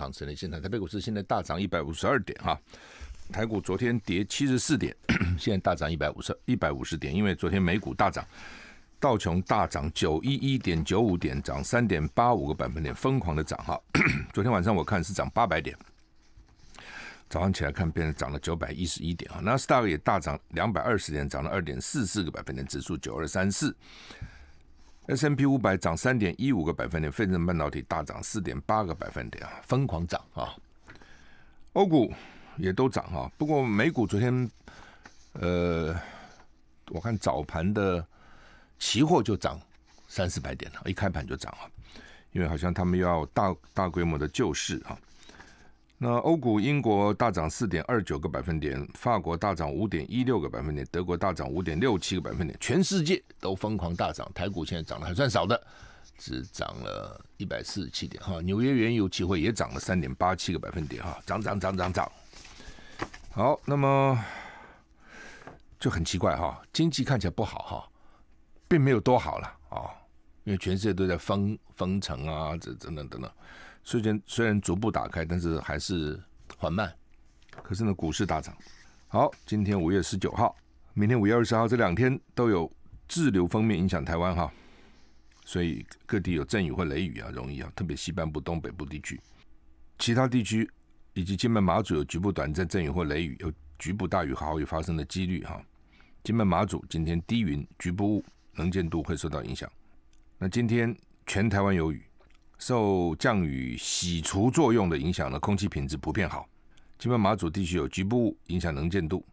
行情的现场，台北股市现在大涨一百五十二点哈，台股昨天跌七十四点，现在大涨一百五十一百五十点，因为昨天美股大涨，道琼大涨九一一点九五点，涨三点八五个百分点，疯狂的涨哈。昨天晚上我看是涨八百点，早上起来看变成涨了九百一十一点哈，纳斯达克也大涨两百二十点，涨了二点四四个百分点，指数九二三四。S M P 五百涨三点一五个百分点，费城半导体大涨四点八个百分点啊，疯狂涨啊！欧股也都涨啊，不过美股昨天，呃，我看早盘的期货就涨三四百点了，一开盘就涨啊，因为好像他们要大大规模的救市啊。那欧股英国大涨四点二九个百分点，法国大涨五点一六个百分点，德国大涨五点六七个百分点，全世界都疯狂大涨。台股现在涨得还算少的，只涨了一百四十七点哈。纽约原油期货也涨了三点八七个百分点哈，涨涨涨涨涨。好，那么就很奇怪哈，经济看起来不好哈，并没有多好了啊，因为全世界都在封封城啊，这等等等等。虽然虽然逐步打开，但是还是缓慢。可是呢，股市大涨。好，今天五月十九号，明天五月二十号，这两天都有滞留锋面影响台湾哈，所以各地有阵雨或雷雨啊，容易啊，特别西半部、东北部地区。其他地区以及金门、马祖有局部短暂阵雨或雷雨，有局部大雨和豪雨发生的几率哈。金门、马祖今天低云，局部雾，能见度会受到影响。那今天全台湾有雨。受降雨洗除作用的影响呢，空气品质普遍好。金门马祖地区有局部影响能见度。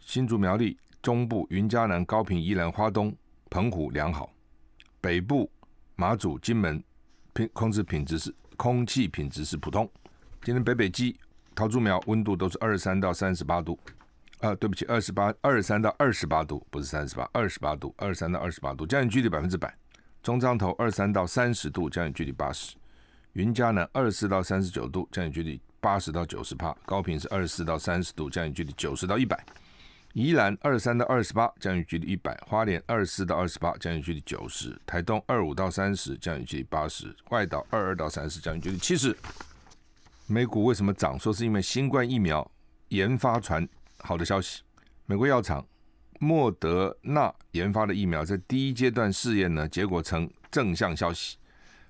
新竹苗栗中部云嘉南高平、宜兰花东澎湖良好。北部马祖金门品控制品质是空气品质是普通。今天北北基桃竹苗温度都是二十三到三十八度。啊，对不起，二十八二十三到二十八度，不是三十八，二十八度，二十三到二十八度，降雨几率百分之百。中彰投二三到三十度降雨距离八十，云嘉南二四到三十九度降雨距离八十到九十帕，高雄是二四到三十度降雨距离九十到一百，宜兰二三到二十八降雨距离一百，花莲二四到二十八降雨距离九十，台东二五到三十降雨距离八十，外岛二二到三十降雨距离七十。美股为什么涨？说是因为新冠疫苗研发传好的消息，美国药厂。莫德纳研发的疫苗在第一阶段试验呢，结果呈正向消息，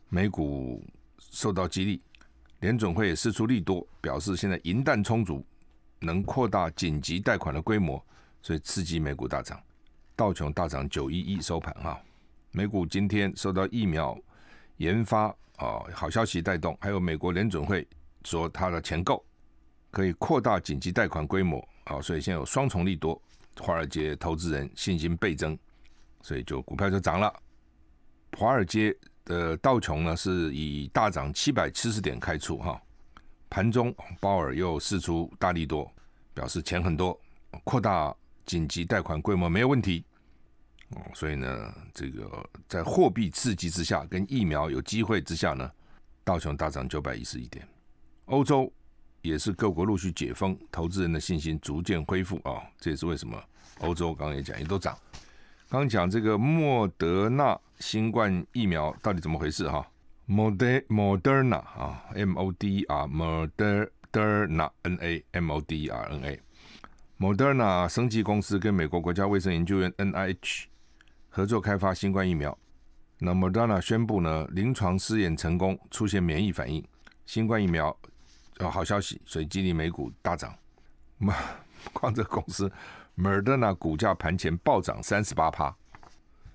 美股受到激励，联准会也施出利多，表示现在银弹充足，能扩大紧急贷款的规模，所以刺激美股大涨，道琼大涨九一一收盘啊，美股今天受到疫苗研发啊好消息带动，还有美国联准会说它的钱够，可以扩大紧急贷款规模啊，所以现在有双重利多。华尔街投资人信心倍增，所以就股票就涨了。华尔街的道琼呢是以大涨七百七十点开出哈，盘中鲍尔又释出大力多，表示钱很多，扩大紧急贷款规模没有问题。哦，所以呢，这个在货币刺激之下，跟疫苗有机会之下呢，道琼大涨九百一十一点，欧洲。也是各国陆续解封，投资人的信心逐渐恢复啊！这也是为什么欧洲刚刚也讲也都涨。刚讲这个莫德纳新冠疫苗到底怎么回事哈？Mod Moderna 啊，M O D 啊，Moderna N A M O D R N A。Moderna 生技公司跟美国国家卫生研究院 N I H 合作开发新冠疫苗。那 Moderna 宣布呢，临床试验成功，出现免疫反应，新冠疫苗。哦，好消息！所以激励美股大涨。嘛，光这公司 Merde 呢股价盘前暴涨三十八趴。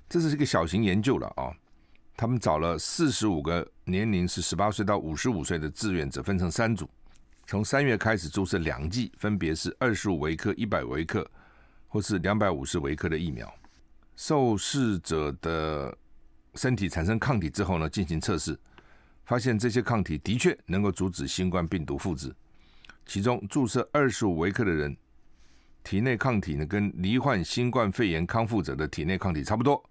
这是一个小型研究了啊，他们找了四十五个年龄是十八岁到五十五岁的志愿者，分成三组，从三月开始注射两剂，分别是二十五微克、一百微克或是两百五十微克的疫苗。受试者的身体产生抗体之后呢，进行测试。发现这些抗体的确能够阻止新冠病毒复制。其中，注射二十五微克的人体内抗体呢，跟罹患新冠肺炎康复者的体内抗体差不多。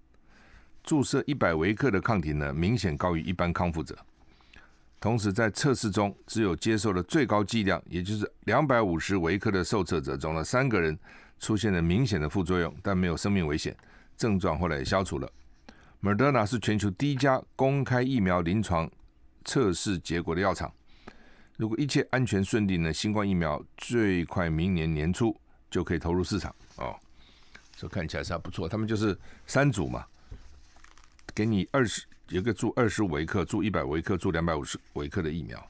注射一百微克的抗体呢，明显高于一般康复者。同时，在测试中，只有接受了最高剂量，也就是两百五十微克的受测者中的三个人出现了明显的副作用，但没有生命危险，症状后来也消除了。Moderna 是全球第一家公开疫苗临床。测试结果的药厂，如果一切安全顺利呢？新冠疫苗最快明年年初就可以投入市场啊！这看起来是还不错。他们就是三组嘛，给你二十，有个注二十五微克，注一百微克，注两百五十微克的疫苗。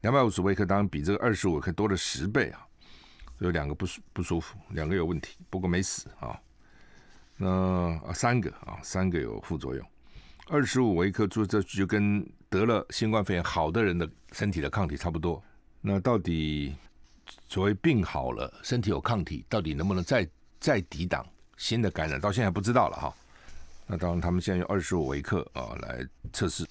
两百五十微克当然比这个二十五克多了十倍啊！有两个不舒不舒服，两个有问题，不过没死啊。那啊，三个啊，三个有副作用，二十五微克注这就跟。得了新冠肺炎好的人的身体的抗体差不多，那到底所谓病好了，身体有抗体，到底能不能再再抵挡新的感染？到现在不知道了哈。那当然，他们现在用二十五微克啊来测试，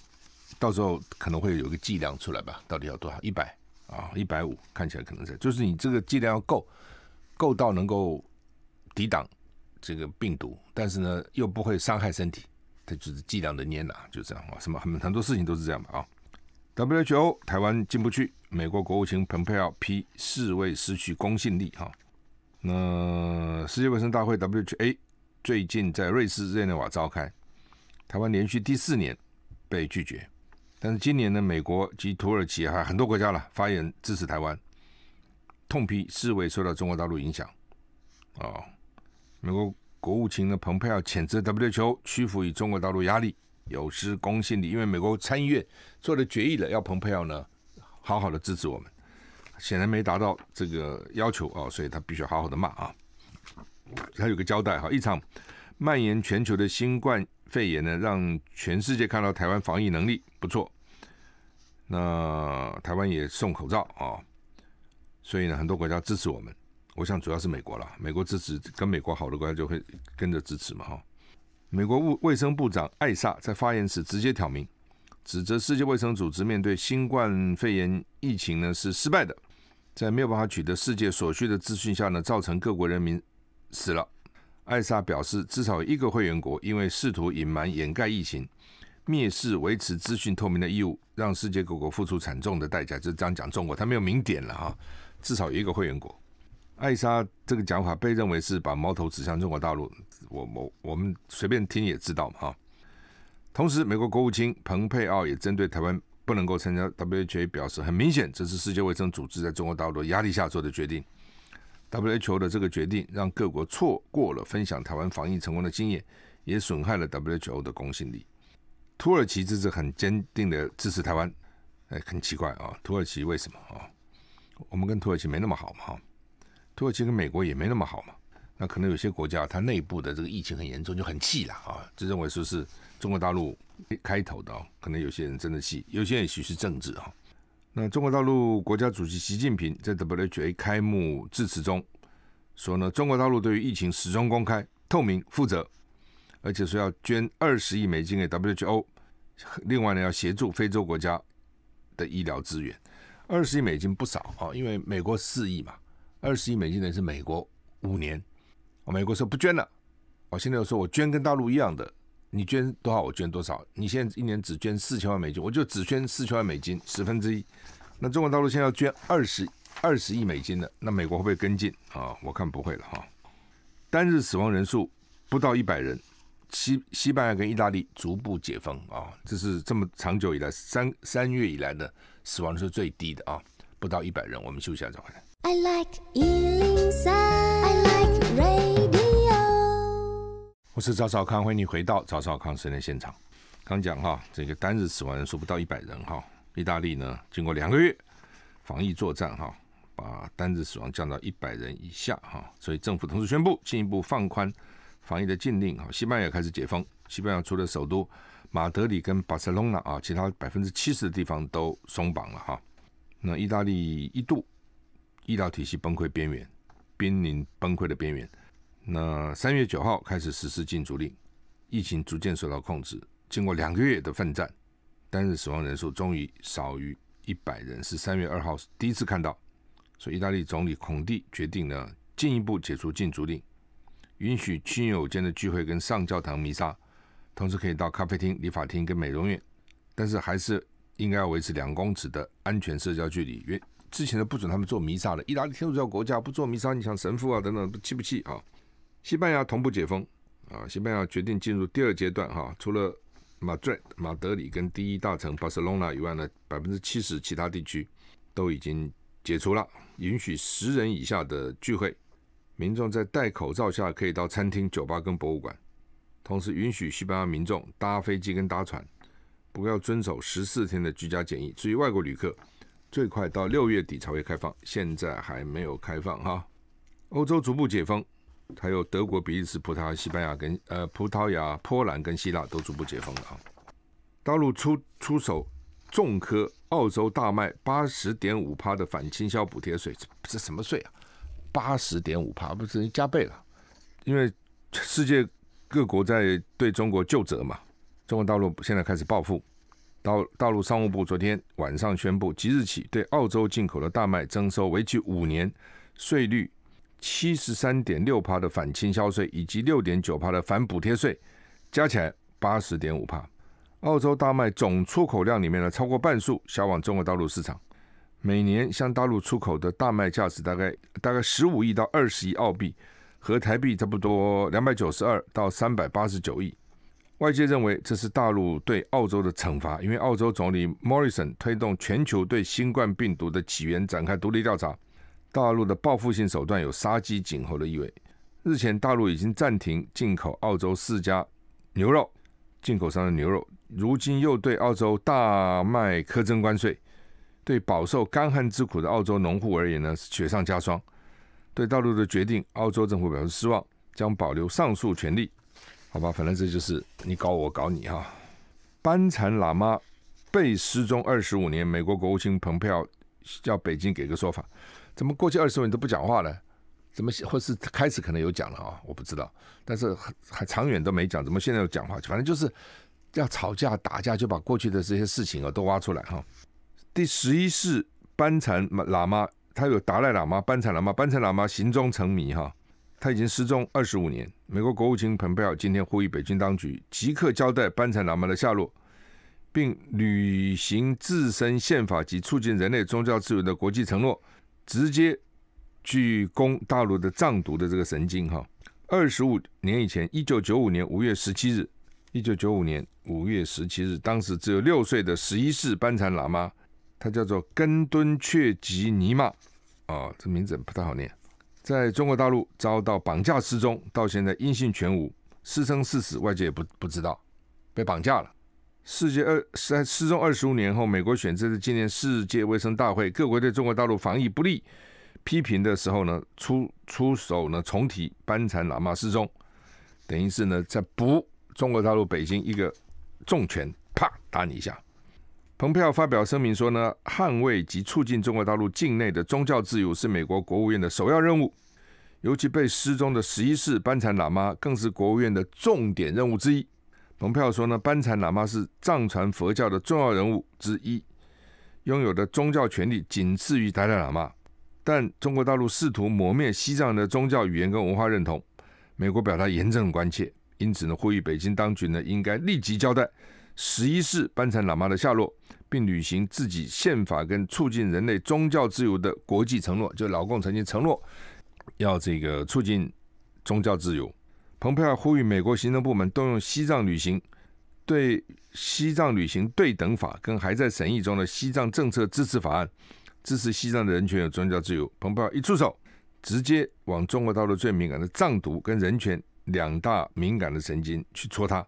到时候可能会有一个剂量出来吧？到底要多少？一百啊，一百五，看起来可能在，就是你这个剂量要够，够到能够抵挡这个病毒，但是呢，又不会伤害身体。就是计量的捏了，就这样啊！什么很很多事情都是这样的啊！W H O 台湾进不去，美国国务卿蓬佩奥批世卫失去公信力哈。那世界卫生大会 W H A 最近在瑞士日内瓦召开，台湾连续第四年被拒绝，但是今年呢，美国及土耳其还很多国家了，发言支持台湾，痛批世卫受到中国大陆影响啊！美国。国务卿呢？蓬佩奥谴责 W 球屈服于中国大陆压力，有失公信力。因为美国参议院做了决议了，要蓬佩奥呢好好的支持我们，显然没达到这个要求哦，所以他必须好好的骂啊。他有个交代哈，一场蔓延全球的新冠肺炎呢，让全世界看到台湾防疫能力不错。那台湾也送口罩哦，所以呢，很多国家支持我们。我想主要是美国了，美国支持跟美国好的国家就会跟着支持嘛哈。美国卫卫生部长艾萨在发言时直接挑明，指责世界卫生组织面对新冠肺炎疫情呢是失败的，在没有办法取得世界所需的资讯下呢，造成各国人民死了。艾萨表示，至少一个会员国因为试图隐瞒掩盖疫情，蔑视维持资讯透明的义务，让世界各国付出惨重的代价。就这样讲中国，他没有明点了哈，至少一个会员国。艾莎这个讲法被认为是把矛头指向中国大陆，我我我们随便听也知道嘛。同时，美国国务卿蓬佩奥也针对台湾不能够参加 WHO 表示，很明显这是世界卫生组织在中国大陆压力下做的决定。WHO 的这个决定让各国错过了分享台湾防疫成功的经验，也损害了 WHO 的公信力。土耳其这是很坚定的支持台湾，哎，很奇怪啊！土耳其为什么啊？我们跟土耳其没那么好嘛？哈。土耳其跟美国也没那么好嘛，那可能有些国家它内部的这个疫情很严重，就很气了啊，就认为说是中国大陆开头的，可能有些人真的气，有些人也许是政治啊。那中国大陆国家主席习近平在 W H A 开幕致辞中说呢，中国大陆对于疫情始终公开、透明、负责，而且说要捐二十亿美金给 W H O，另外呢要协助非洲国家的医疗资源。二十亿美金不少啊，因为美国四亿嘛。二十亿美金的是美国五年，哦，美国说不捐了，我现在又说我捐跟大陆一样的，你捐多少我捐多少，你现在一年只捐四千万美金，我就只捐四千万美金十分之一。那中国大陆现在要捐二十二十亿美金的，那美国会不会跟进啊？我看不会了哈。单日死亡人数不到一百人，西西班牙跟意大利逐步解封啊，这是这么长久以来三三月以来的死亡是最低的啊，不到一百人。我们休息一下再回来。I like，I like radio。我是早早康，欢迎你回到早早康新闻现场。刚讲哈，这个单日死亡人数不到一百人哈。意大利呢，经过两个月防疫作战哈，把单日死亡降到一百人以下哈。所以政府同时宣布进一步放宽防疫的禁令哈。西班牙开始解封，西班牙除了首都马德里跟巴塞隆纳啊，其他百分之七十的地方都松绑了哈。那意大利一度。医疗体系崩溃边缘，濒临崩溃的边缘。那三月九号开始实施禁足令，疫情逐渐受到控制。经过两个月的奋战，单日死亡人数终于少于一百人，是三月二号第一次看到。所以，意大利总理孔蒂决定呢，进一步解除禁足令，允许亲友间的聚会跟上教堂弥撒，同时可以到咖啡厅、理发厅跟美容院，但是还是应该要维持两公尺的安全社交距离。约之前都不准他们做弥撒的，意大利天主教国家不做弥撒，你像神父啊等等，气不气啊？西班牙同步解封啊，西班牙决定进入第二阶段哈，除了马德马德里跟第一大城巴塞隆纳以外呢，百分之七十其他地区都已经解除了，允许十人以下的聚会，民众在戴口罩下可以到餐厅、酒吧跟博物馆，同时允许西班牙民众搭飞机跟搭船，不过要遵守十四天的居家检疫。至于外国旅客。最快到六月底才会开放，现在还没有开放哈。欧洲逐步解封，还有德国、比利时、葡萄牙、西班牙跟呃葡萄牙、波兰跟希腊都逐步解封了啊。大陆出出手重科，澳洲大麦八十点五趴的反倾销补贴税，这什么税啊？八十点五趴，不是加倍了？因为世界各国在对中国旧责嘛，中国大陆现在开始报复。到大陆商务部昨天晚上宣布，即日起对澳洲进口的大麦征收为期五年、税率七十三点六帕的反倾销税，以及六点九帕的反补贴税，加起来八十点五帕。澳洲大麦总出口量里面呢，超过半数销往中国大陆市场，每年向大陆出口的大麦价值大概大概十五亿到二十亿澳币，和台币差不多两百九十二到三百八十九亿。外界认为这是大陆对澳洲的惩罚，因为澳洲总理莫里森推动全球对新冠病毒的起源展开独立调查，大陆的报复性手段有杀鸡儆猴的意味。日前，大陆已经暂停进口澳洲四家牛肉进口商的牛肉，如今又对澳洲大麦苛征关税，对饱受干旱之苦的澳洲农户而言呢，雪上加霜。对大陆的决定，澳洲政府表示失望，将保留上诉权利。好吧，反正这就是你搞我，搞你哈。班禅喇嘛被失踪二十五年，美国国务卿蓬佩奥叫北京给个说法，怎么过去二十五年都不讲话呢？怎么或是开始可能有讲了啊？我不知道，但是还长远都没讲，怎么现在又讲话？反正就是要吵架打架，就把过去的这些事情啊都挖出来哈。第十一世班禅喇嘛，他有达赖喇嘛、班禅喇嘛、班禅喇嘛行踪成谜哈，他已经失踪二十五年。美国国务卿蓬佩奥今天呼吁北京当局即刻交代班禅喇嘛的下落，并履行自身宪法及促进人类宗教自由的国际承诺，直接去攻大陆的藏独的这个神经。哈，二十五年以前，一九九五年五月十七日，一九九五年五月十七日，当时只有六岁的十一世班禅喇嘛，他叫做根敦雀吉尼玛，哦，这名字不太好念。在中国大陆遭到绑架失踪，到现在音信全无，是生是死，外界也不不知道，被绑架了。世界二在失踪二十五年后，美国选择今年世界卫生大会，各国对中国大陆防疫不利批评的时候呢，出出手呢重提班禅喇嘛失踪，等于是呢在补中国大陆北京一个重拳，啪打你一下。蓬佩奥发表声明说：“呢，捍卫及促进中国大陆境内的宗教自由是美国国务院的首要任务，尤其被失踪的十一世班禅喇嘛更是国务院的重点任务之一。”蓬佩奥说：“呢，班禅喇嘛是藏传佛教的重要人物之一，拥有的宗教权力仅次于达赖喇嘛，但中国大陆试图磨灭西藏的宗教语言跟文化认同，美国表达严正关切，因此呢，呼吁北京当局呢应该立即交代。”十一世班禅喇嘛的下落，并履行自己宪法跟促进人类宗教自由的国际承诺。就老共曾经承诺要这个促进宗教自由。蓬佩奥呼吁美国行政部门动用西藏旅行对西藏旅行对等法，跟还在审议中的西藏政策支持法案，支持西藏的人权有宗教自由。蓬佩奥一出手，直接往中国大陆最敏感的藏独跟人权两大敏感的神经去戳它。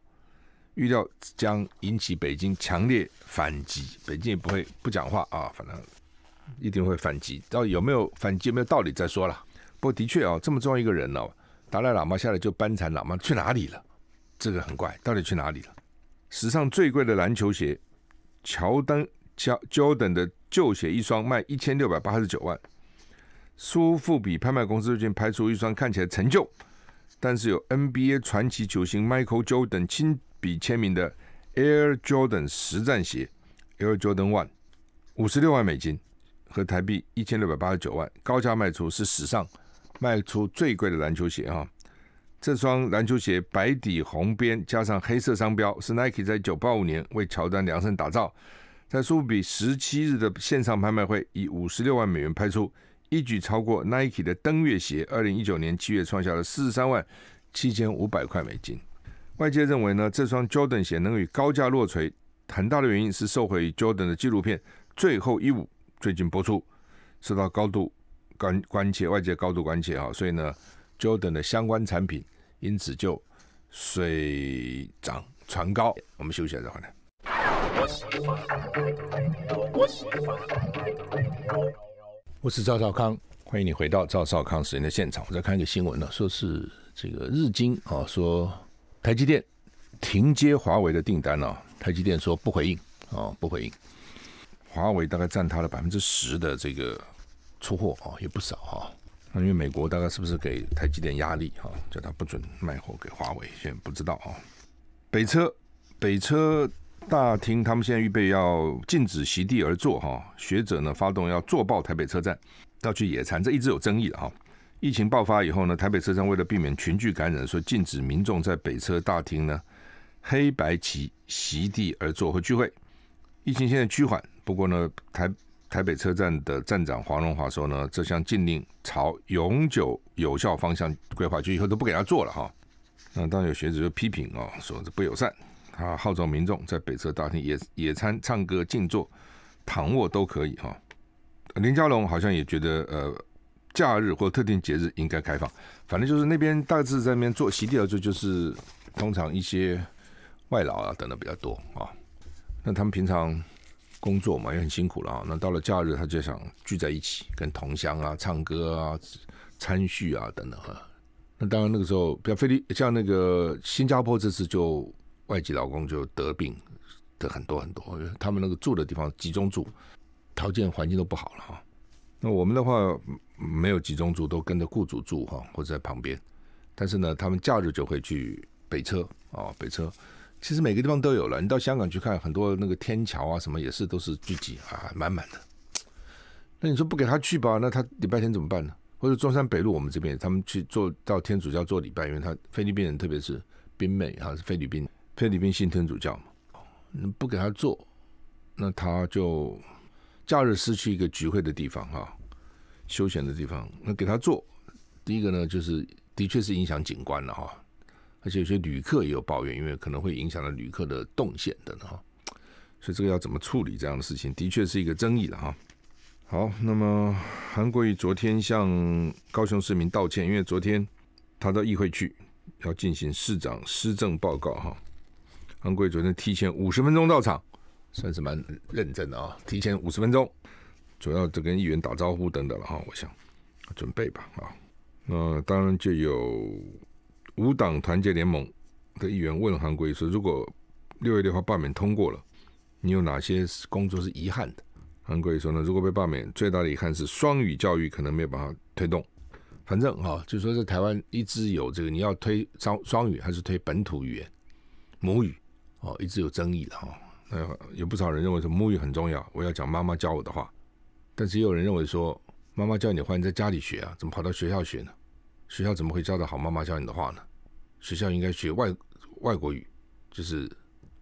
预料将引起北京强烈反击，北京也不会不讲话啊，反正一定会反击。到底有没有反击，有没有道理再说了。不过的确啊，这么重要一个人呢，达赖喇嘛下来就班禅喇嘛去哪里了？这个很怪，到底去哪里了？史上最贵的篮球鞋，乔丹乔 Jordan 的旧鞋一双卖一千六百八十九万。苏富比拍卖公司最近拍出一双看起来陈旧，但是有 NBA 传奇球星 Michael Jordan 亲。比签名的 Air Jordan 实战鞋 Air Jordan One 五十六万美金和台币一千六百八十九万高价卖出，是史上卖出最贵的篮球鞋哈！这双篮球鞋白底红边加上黑色商标，是 Nike 在九八五年为乔丹量身打造，在苏富比十七日的线上拍卖会以五十六万美元拍出，一举超过 Nike 的登月鞋，二零一九年七月创下了四十三万七千五百块美金。外界认为呢，这双 Jordan 鞋能以高价落锤，很大的原因是受惠于 Jordan 的纪录片《最后一舞》最近播出，受到高度关关切，外界高度关切啊，所以呢，Jordan 的相关产品因此就水涨船高。我们休息一下再回来。我是赵少康，欢迎你回到赵少康时验的现场。我在看一个新闻呢，说是这个日经啊说。台积电停接华为的订单呢？台积电说不回应，哦，不回应。华为大概占它的百分之十的这个出货哦，也不少哈。那因为美国大概是不是给台积电压力哈，叫它不准卖货给华为？现在不知道啊。北车，北车大厅，他们现在预备要禁止席地而坐哈。学者呢，发动要坐爆台北车站，要去野餐，这一直有争议的哈。疫情爆发以后呢，台北车站为了避免群聚感染，所以禁止民众在北车大厅呢黑白棋席地而坐和聚会。疫情现在趋缓，不过呢，台台北车站的站长黄荣华说呢，这项禁令朝永久有效方向规划，就以后都不给他做了哈。那当然有学者就批评哦，说这不友善，他号召民众在北车大厅野野餐、唱歌、静坐、躺卧都可以哈。林佳龙好像也觉得呃。假日或特定节日应该开放，反正就是那边大致在那边做，席地而坐就是通常一些外劳啊等等比较多啊。那他们平常工作嘛也很辛苦了啊。那到了假日他就想聚在一起，跟同乡啊唱歌啊、参叙啊等等啊。那当然那个时候，比较菲律像那个新加坡，这次就外籍劳工就得病的很多很多。他们那个住的地方集中住，条件环境都不好了啊。那我们的话。没有集中住，都跟着雇主住哈，或者在旁边。但是呢，他们假日就会去北车啊，北车。其实每个地方都有了。你到香港去看，很多那个天桥啊什么也是都是聚集啊，满满的。那你说不给他去吧，那他礼拜天怎么办呢？或者中山北路我们这边，他们去做到天主教做礼拜，因为他菲律宾人，特别是宾美哈，是菲律宾菲律宾信天主教嘛。不给他做，那他就假日失去一个聚会的地方哈。休闲的地方，那给他做，第一个呢，就是的确是影响景观了哈，而且有些旅客也有抱怨，因为可能会影响到旅客的动线的哈，所以这个要怎么处理这样的事情，的确是一个争议的哈。好，那么韩国瑜昨天向高雄市民道歉，因为昨天他到议会去要进行市长施政报告哈，韩国瑜昨天提前五十分钟到场，算是蛮认真的啊，提前五十分钟。主要就跟议员打招呼等等了哈，我想准备吧啊。那当然就有五党团结联盟的议员问韩国瑜说：“如果六月六号罢免通过了，你有哪些工作是遗憾的？”韩国瑜说：“呢，如果被罢免，最大的遗憾是双语教育可能没有办法推动。反正哈，就说是台湾一直有这个，你要推双双语还是推本土语言母语哦，一直有争议的哈。那有不少人认为说母语很重要，我要讲妈妈教我的话。”但是也有人认为说，妈妈教你的话你在家里学啊，怎么跑到学校学呢？学校怎么会教的好？妈妈教你的话呢？学校应该学外外国语，就是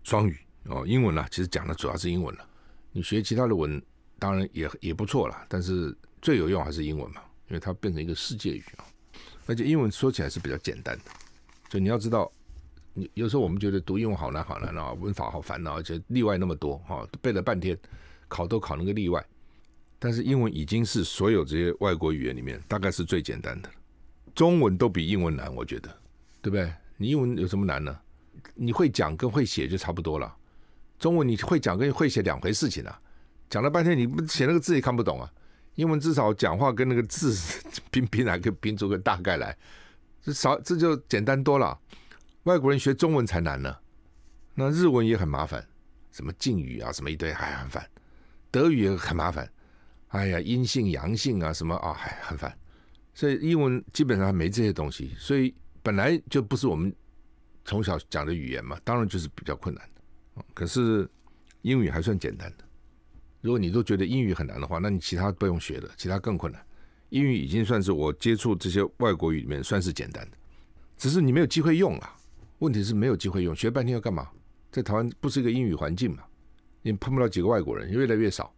双语哦，英文啦，其实讲的主要是英文了。你学其他的文，当然也也不错啦，但是最有用还是英文嘛，因为它变成一个世界语啊。而且英文说起来是比较简单的，就你要知道，你有时候我们觉得读英文好难好难啊，文法好烦恼，而且例外那么多哈，背了半天，考都考那个例外。但是英文已经是所有这些外国语言里面大概是最简单的，中文都比英文难，我觉得，对不对？你英文有什么难呢？你会讲跟会写就差不多了。中文你会讲跟会写两回事情啊，讲了半天你不写那个字也看不懂啊。英文至少讲话跟那个字拼拼，还可以拼出个大概来，这少这就简单多了。外国人学中文才难呢，那日文也很麻烦，什么敬语啊，什么一堆还很烦，德语也很麻烦。哎呀，阴性阳性啊，什么啊，嗨，很烦。所以英文基本上没这些东西，所以本来就不是我们从小讲的语言嘛，当然就是比较困难的。可是英语还算简单的。如果你都觉得英语很难的话，那你其他不用学了，其他更困难。英语已经算是我接触这些外国语里面算是简单的，只是你没有机会用啊。问题是没有机会用，学半天要干嘛？在台湾不是一个英语环境嘛，你碰不到几个外国人，越来越少。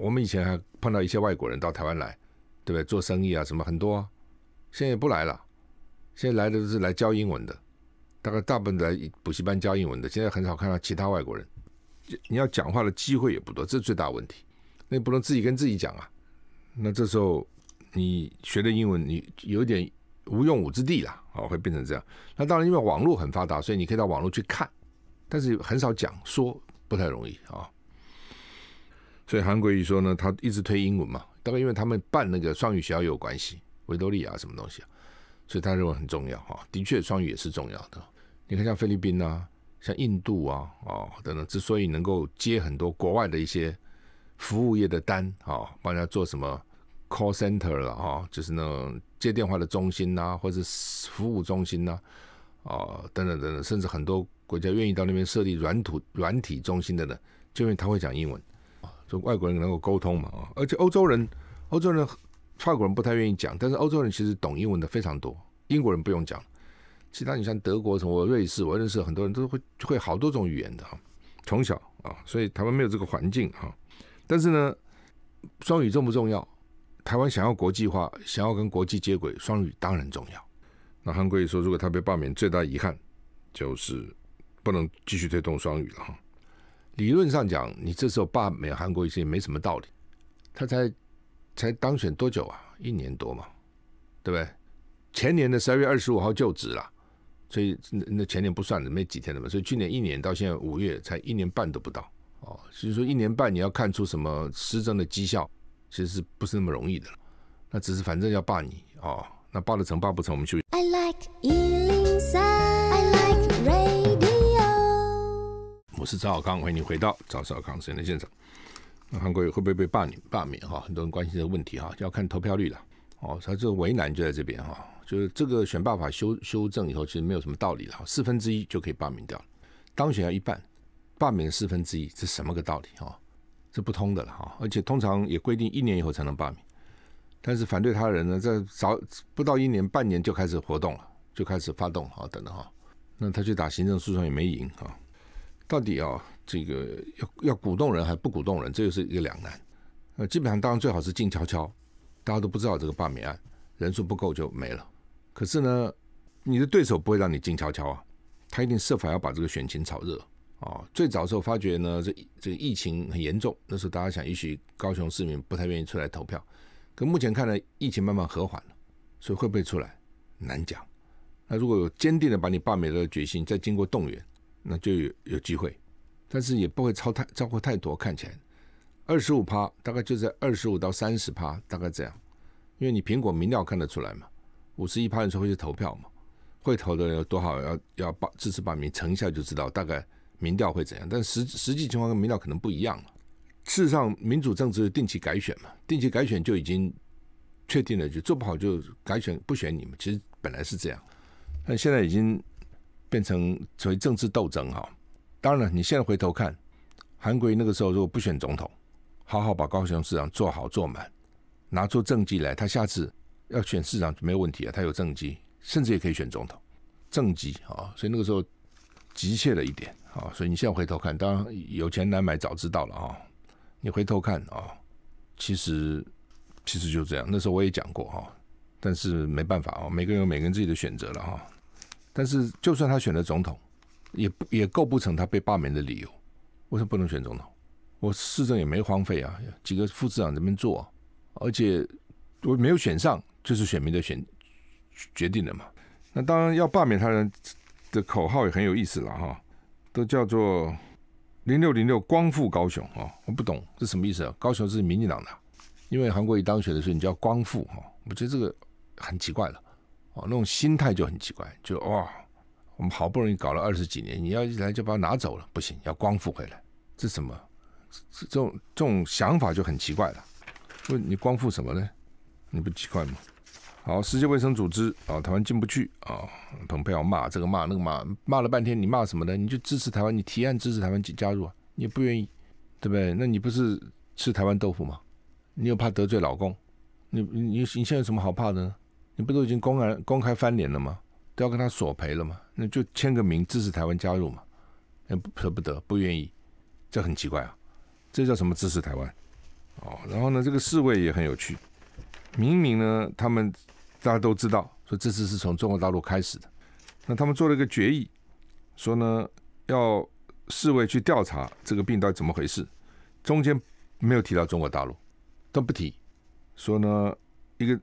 我们以前还碰到一些外国人到台湾来，对不对？做生意啊，什么很多。现在也不来了，现在来的都是来教英文的，大概大部分来补习班教英文的。现在很少看到其他外国人，你要讲话的机会也不多，这是最大问题。那不能自己跟自己讲啊。那这时候你学的英文，你有点无用武之地了，哦，会变成这样。那当然，因为网络很发达，所以你可以到网络去看，但是很少讲说，不太容易啊。所以韩国语说呢，他一直推英文嘛，大概因为他们办那个双语学校有关系，维多利亚什么东西啊？所以他认为很重要哈。的确，双语也是重要的。你看，像菲律宾啊，像印度啊，哦等等，之所以能够接很多国外的一些服务业的单啊，帮人家做什么 call center 了哦，就是那种接电话的中心呐，或者是服务中心呐，啊等等等等，甚至很多国家愿意到那边设立软土软体中心的呢，就因为他会讲英文。说外国人能够沟通嘛啊，而且欧洲人、欧洲人、法国人不太愿意讲，但是欧洲人其实懂英文的非常多。英国人不用讲，其他你像德国什么瑞士，我认识很多人都会会好多种语言的哈。从小啊，所以台湾没有这个环境哈。但是呢，双语重不重要？台湾想要国际化，想要跟国际接轨，双语当然重要。那韩国也说，如果他被罢免，最大遗憾就是不能继续推动双语了哈。理论上讲，你这时候罢免韩国一些也没什么道理。他才才当选多久啊？一年多嘛，对不对？前年的十二月二十五号就职了，所以那那前年不算的，没几天了嘛。所以去年一年到现在五月，才一年半都不到哦。所以说一年半你要看出什么施政的绩效，其实不是那么容易的。那只是反正要罢你哦，那罢得成罢不成，我们就。我是赵小康，欢迎你回到赵小康时间的现场。那韩国会不会被罢免？罢免哈，很多人关心这个问题哈，就要看投票率了。哦，他这个为难就在这边哈，就是这个选办法修修正以后，其实没有什么道理了。四分之一就可以罢免掉，当选要一半，罢免四分之一，这什么个道理哈？这不通的了哈。而且通常也规定一年以后才能罢免，但是反对他的人呢，在早不到一年半年就开始活动了，就开始发动。好，等等哈，那他去打行政诉讼也没赢哈。到底啊，这个要要鼓动人还是不鼓动人，这又是一个两难。呃，基本上当然最好是静悄悄，大家都不知道这个罢免案，人数不够就没了。可是呢，你的对手不会让你静悄悄啊，他一定设法要把这个选情炒热啊。最早的时候发觉呢，这这个疫情很严重，那时候大家想，也许高雄市民不太愿意出来投票。可目前看来，疫情慢慢和缓了，所以会不会出来难讲。那如果有坚定的把你罢免的决心，再经过动员。那就有有机会，但是也不会超太超过太多。看起来二十五趴，大概就在二十五到三十趴，大概这样。因为你苹果民调看得出来嘛，五十一趴的时候会去投票嘛，会投的有多少？要要把支持把名乘一下就知道大概民调会怎样。但实实际情况跟民调可能不一样了。事实上，民主政治定期改选嘛，定期改选就已经确定了，就做不好就改选不选你们，其实本来是这样，但现在已经。变成所谓政治斗争哈，当然了，你现在回头看，韩国那个时候如果不选总统，好好把高雄市长做好做满，拿出政绩来，他下次要选市长就没有问题啊，他有政绩，甚至也可以选总统，政绩啊，所以那个时候急切了一点啊，所以你现在回头看，当然有钱难买，早知道了啊，你回头看啊，其实其实就这样，那时候我也讲过哈，但是没办法啊，每个人有每个人自己的选择了哈。但是，就算他选了总统，也不也构不成他被罢免的理由。为什么不能选总统？我市政也没荒废啊，几个副市长在那边做，而且我没有选上，就是选民的选决定的嘛。那当然要罢免他人的口号也很有意思了哈，都叫做“零六零六光复高雄”啊，我不懂是什么意思。高雄是民进党的，因为韩国瑜当选的时候，你就要光复哈。我觉得这个很奇怪了。哦，那种心态就很奇怪，就哇，我们好不容易搞了二十几年，你要一来就把它拿走了，不行，要光复回来，这什么？这这种这种想法就很奇怪了。问你光复什么呢？你不奇怪吗？好，世界卫生组织啊，台湾进不去啊，p o m p 骂这个骂那个骂，骂了半天，你骂什么呢？你就支持台湾，你提案支持台湾加入，你不愿意，对不对？那你不是吃台湾豆腐吗？你又怕得罪老公，你你你，现在有什么好怕的？呢？你不都已经公然公开翻脸了吗？都要跟他索赔了吗？那就签个名支持台湾加入嘛？那舍不得不愿意，这很奇怪啊！这叫什么支持台湾？哦，然后呢，这个侍卫也很有趣，明明呢他们大家都知道说这次是从中国大陆开始的，那他们做了一个决议，说呢要侍卫去调查这个病到底怎么回事，中间没有提到中国大陆，都不提，说呢一个。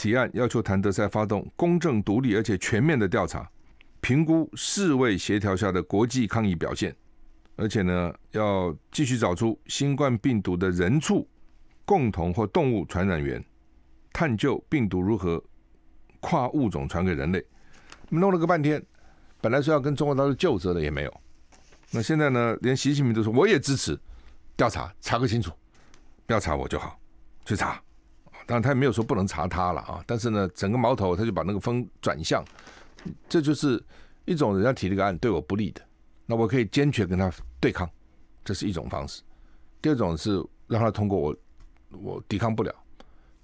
提案要求谭德赛发动公正、独立而且全面的调查，评估世卫协调下的国际抗疫表现，而且呢，要继续找出新冠病毒的人畜共同或动物传染源，探究病毒如何跨物种传给人类。弄了个半天，本来说要跟中国大陆就责的也没有，那现在呢，连习近平都说我也支持调查，查个清楚，不要查我就好，去查。当然，他也没有说不能查他了啊！但是呢，整个矛头他就把那个风转向，这就是一种人家提这个案对我不利的，那我可以坚决跟他对抗，这是一种方式；第二种是让他通过我，我抵抗不了；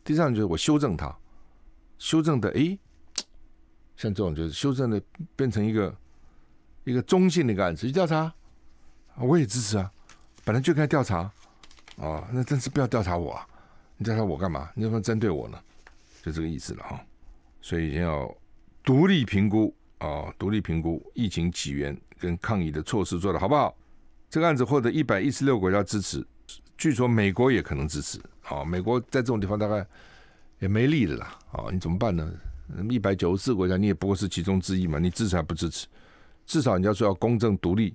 第三种就是我修正他，修正的诶，像这种就是修正的变成一个一个中性的一个案子去调查，我也支持啊，本来就该调查，哦，那但是不要调查我啊。你调查我干嘛？你怎么针对我呢？就这个意思了哈。所以定要独立评估啊，独立评估疫情起源跟抗疫的措施做的好不好？这个案子获得一百一十六国家支持，据说美国也可能支持。啊。美国在这种地方大概也没利的啦。啊，你怎么办呢？一百九十四国家你也不过是其中之一嘛，你支持还不支持？至少人家说要公正、独立、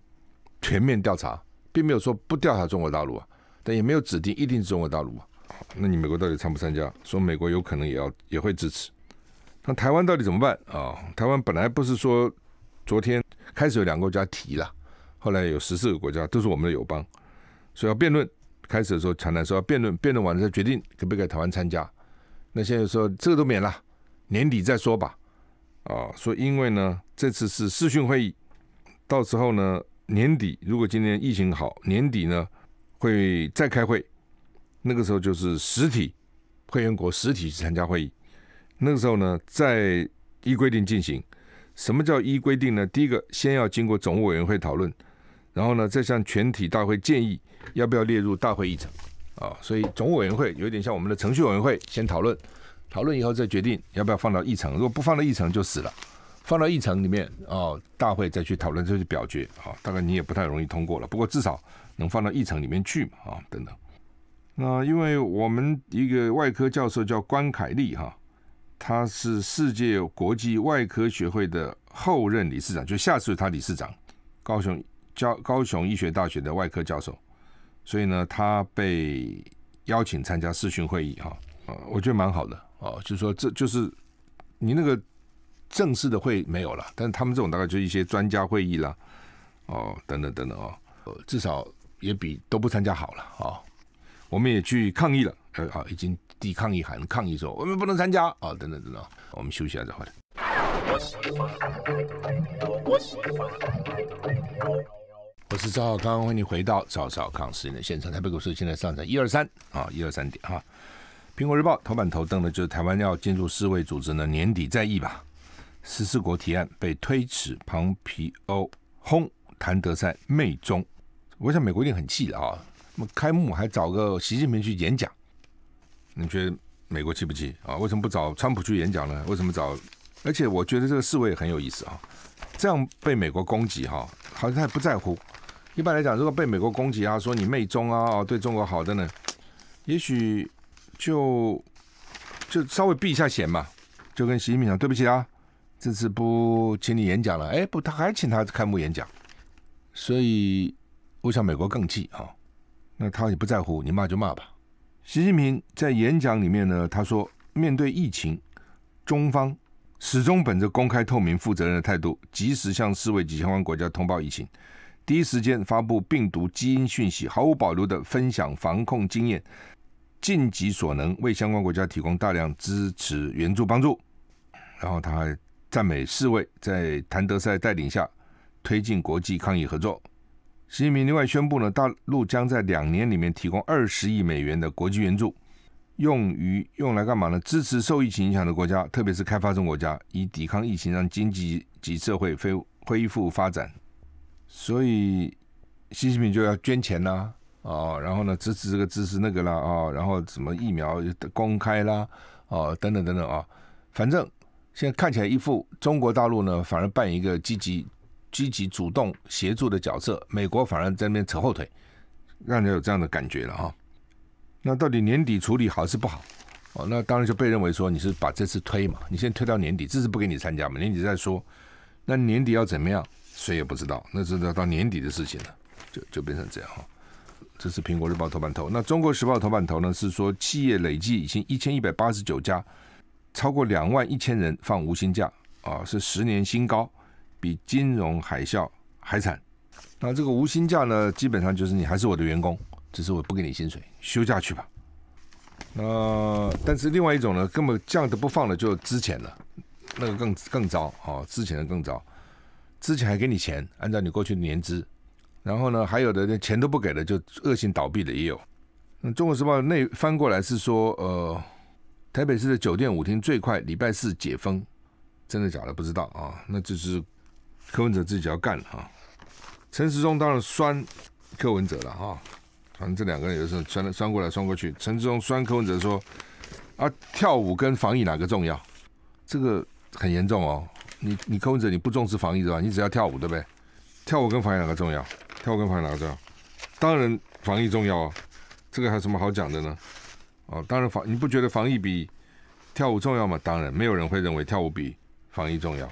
全面调查，并没有说不调查中国大陆啊，但也没有指定一定是中国大陆啊。那你美国到底参不参加？说美国有可能也要也会支持。那台湾到底怎么办啊？台湾本来不是说昨天开始有两个国家提了，后来有十四个国家都是我们的友邦，所以要辩论。开始的时候，常南说要辩论，辩论完了再决定可不可以台湾参加。那现在说这个都免了，年底再说吧。啊，说因为呢，这次是视讯会议，到时候呢，年底如果今年疫情好，年底呢会再开会。那个时候就是实体会员国实体去参加会议。那个时候呢，在依规定进行。什么叫依规定呢？第一个，先要经过总务委员会讨论，然后呢，再向全体大会建议要不要列入大会议程。啊，所以总务委员会有点像我们的程序委员会，先讨论，讨论以后再决定要不要放到议程。如果不放到议程就死了，放到议程里面啊，大会再去讨论，再去表决啊，大概你也不太容易通过了。不过至少能放到议程里面去啊，等等。那因为我们一个外科教授叫关凯丽哈，他是世界国际外科学会的后任理事长，就下次他理事长，高雄教高雄医学大学的外科教授，所以呢，他被邀请参加视讯会议哈。呃，我觉得蛮好的哦，就是说这就是你那个正式的会没有了，但是他们这种大概就一些专家会议啦，哦，等等等等哦，至少也比都不参加好了啊。我们也去抗议了，呃好，已经递抗议函。抗议说我们不能参加啊，等等等等。我们休息一下再回来。我是赵浩康，欢迎你回到赵少康时点的现场。台北股市现在上涨一二三啊，一二三点哈。苹果日报头版头登呢，就是台湾要进入世卫组织呢，年底再议吧。十四国提案被推迟，蓬皮欧轰谭德赛媚中，我想美国一定很气的啊。开幕还找个习近平去演讲，你觉得美国气不气啊？为什么不找川普去演讲呢？为什么找？而且我觉得这个示威也很有意思啊，这样被美国攻击哈，好像他也不在乎。一般来讲，如果被美国攻击啊，说你媚中啊，对中国好，的呢，也许就就稍微避一下险嘛。就跟习近平讲对不起啊，这次不请你演讲了。哎，不，他还请他开幕演讲，所以我想美国更气啊。那他也不在乎，你骂就骂吧。习近平在演讲里面呢，他说，面对疫情，中方始终本着公开、透明、负责任的态度，及时向世卫及相关国家通报疫情，第一时间发布病毒基因讯息，毫无保留的分享防控经验，尽己所能为相关国家提供大量支持、援助、帮助。然后他还赞美世卫在谭德赛带领下推进国际抗疫合作。习近平另外宣布呢，大陆将在两年里面提供二十亿美元的国际援助，用于用来干嘛呢？支持受疫情影响的国家，特别是开发中国家，以抵抗疫情，让经济及社会恢恢复发展。所以习近平就要捐钱啦，哦，然后呢支持这个支持那个啦，哦，然后什么疫苗公开啦，哦，等等等等啊，反正现在看起来一副中国大陆呢反而扮演一个积极。积极主动协助的角色，美国反而在那边扯后腿，让人有这样的感觉了哈。那到底年底处理好是不好？哦，那当然就被认为说你是把这次推嘛，你先推到年底，这次不给你参加嘛，年底再说。那年底要怎么样？谁也不知道，那是要到年底的事情了，就就变成这样哈。这是《苹果日报》头版头，那《中国时报》头版头呢？是说企业累计已经一千一百八十九家，超过两万一千人放无薪假啊，是十年新高。比金融海啸还惨，那这个无薪假呢，基本上就是你还是我的员工，只是我不给你薪水，休假去吧。那但是另外一种呢，根本降都不放了，就之前了，那个更更糟啊，之前的更糟，之前还给你钱，按照你过去的年资。然后呢，还有的连钱都不给了，就恶性倒闭的也有。那《中国时报》那翻过来是说，呃，台北市的酒店舞厅最快礼拜四解封，真的假的不知道啊，那就是。柯文哲自己要干了哈，陈时中当然酸柯文哲了哈，反正这两个人有时候酸酸过来酸过去。陈时中酸柯文哲说：“啊，跳舞跟防疫哪个重要？这个很严重哦。你你柯文哲你不重视防疫对吧？你只要跳舞对不对？跳舞跟防疫哪个重要？跳舞跟防疫哪个重要？当然防疫重要哦。这个还有什么好讲的呢？哦，当然防你不觉得防疫比跳舞重要吗？当然，没有人会认为跳舞比防疫重要。”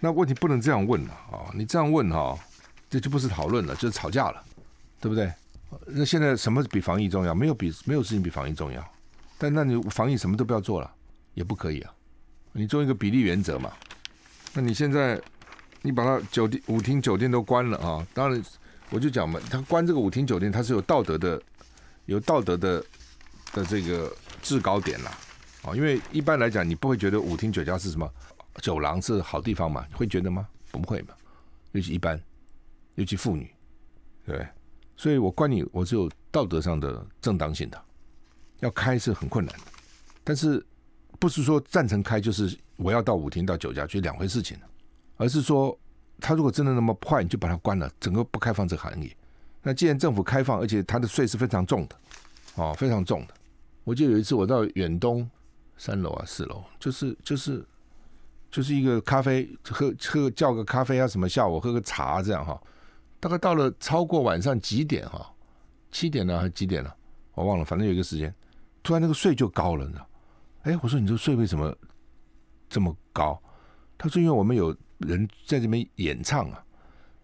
那问题不能这样问了啊！你这样问哈，这就不是讨论了，就是吵架了，对不对？那现在什么比防疫重要？没有比没有事情比防疫重要。但那你防疫什么都不要做了，也不可以啊！你做一个比例原则嘛。那你现在你把它酒店、舞厅、酒店都关了啊？当然，我就讲嘛，他关这个舞厅、酒店，他是有道德的，有道德的的这个制高点了啊！因为一般来讲，你不会觉得舞厅、酒家是什么。走廊是好地方嘛？你会觉得吗？不会嘛，尤其一般，尤其妇女，对。所以我关你，我是有道德上的正当性的，要开是很困难的。但是不是说赞成开就是我要到舞厅、到酒家去两回事？情，而是说他如果真的那么坏，你就把它关了，整个不开放这个行业。那既然政府开放，而且它的税是非常重的，哦，非常重的。我记得有一次我到远东三楼啊四楼，就是就是。就是一个咖啡喝喝叫个咖啡啊什么下午喝个茶这样哈，大概到了超过晚上几点哈，七点呢？还是几点了，我忘了，反正有一个时间，突然那个税就高了呢。哎，我说你这个税为什么这么高？他说因为我们有人在这边演唱啊，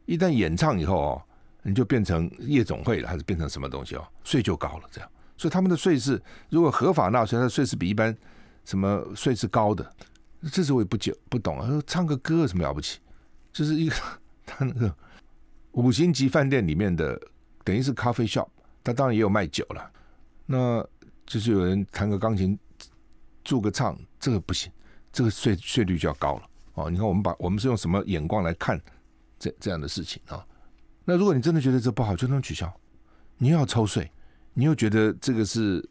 一旦演唱以后哦，你就变成夜总会了还是变成什么东西哦，税就高了这样。所以他们的税是如果合法纳税，他税是比一般什么税是高的。这是我也不解不懂啊，唱个歌有什么了不起？就是一个他那个五星级饭店里面的，等于是咖啡 shop，他当然也有卖酒了。那就是有人弹个钢琴，做个唱，这个不行，这个税税率就要高了。哦，你看我们把我们是用什么眼光来看这这样的事情啊？那如果你真的觉得这不好，就让取消。你又要抽税，你又觉得这个是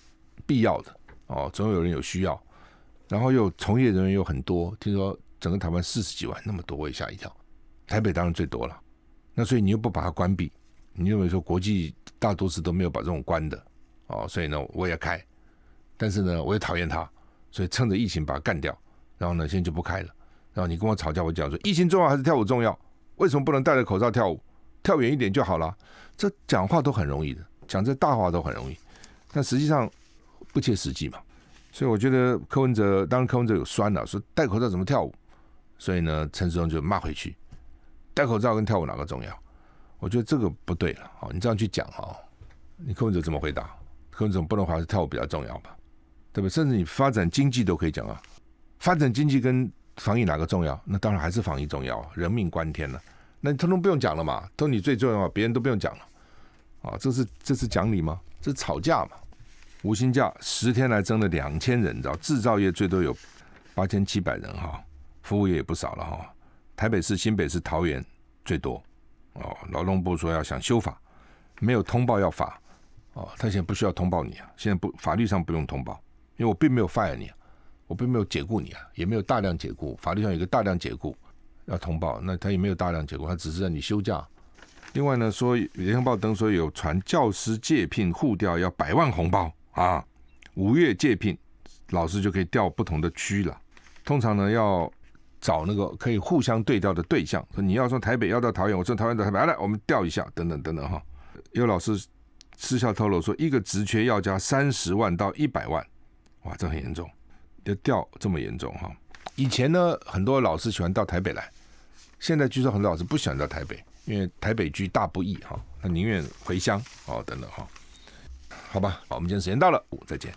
必要的哦，总有人有需要。然后又从业人员又很多，听说整个台湾四十几万那么多，我也吓一跳。台北当然最多了，那所以你又不把它关闭，你认为说国际大多数都没有把这种关的哦，所以呢我也要开，但是呢我也讨厌它，所以趁着疫情把它干掉，然后呢现在就不开了。然后你跟我吵架，我讲说疫情重要还是跳舞重要？为什么不能戴着口罩跳舞？跳远一点就好了。这讲话都很容易的，讲这大话都很容易，但实际上不切实际嘛。所以我觉得柯文哲，当然柯文哲有酸了，说戴口罩怎么跳舞，所以呢陈世忠就骂回去，戴口罩跟跳舞哪个重要？我觉得这个不对了，哦，你这样去讲哦，你柯文哲怎么回答？柯文哲不能还是跳舞比较重要吧，对吧？甚至你发展经济都可以讲啊，发展经济跟防疫哪个重要？那当然还是防疫重要，人命关天呐。那通通不用讲了嘛，都你最重要，别人都不用讲了，啊，这是这是讲理吗？这是吵架嘛？无薪假十天来增了两千人，你知道制造业最多有八千七百人哈，服务业也不少了哈。台北市、新北市、桃园最多哦。劳动部说要想修法，没有通报要罚哦。他现在不需要通报你啊，现在不法律上不用通报，因为我并没有 fire 你，我并没有解雇你啊，也没有大量解雇。法律上有一个大量解雇要通报，那他也没有大量解雇，他只是让你休假。另外呢，说《联合报》登说有传教师借聘互调要百万红包。啊，五月借聘，老师就可以调不同的区了。通常呢，要找那个可以互相对调的对象。说你要从台北要到桃园，我从桃园到台北，来，我们调一下，等等等等哈。有老师私下透露说，一个职缺要加三十万到一百万，哇，这很严重，要调这么严重哈。以前呢，很多老师喜欢到台北来，现在据说很多老师不喜欢到台北，因为台北居大不易哈，他宁愿回乡哦，等等哈。好吧，好，我们今天时间到了，再见。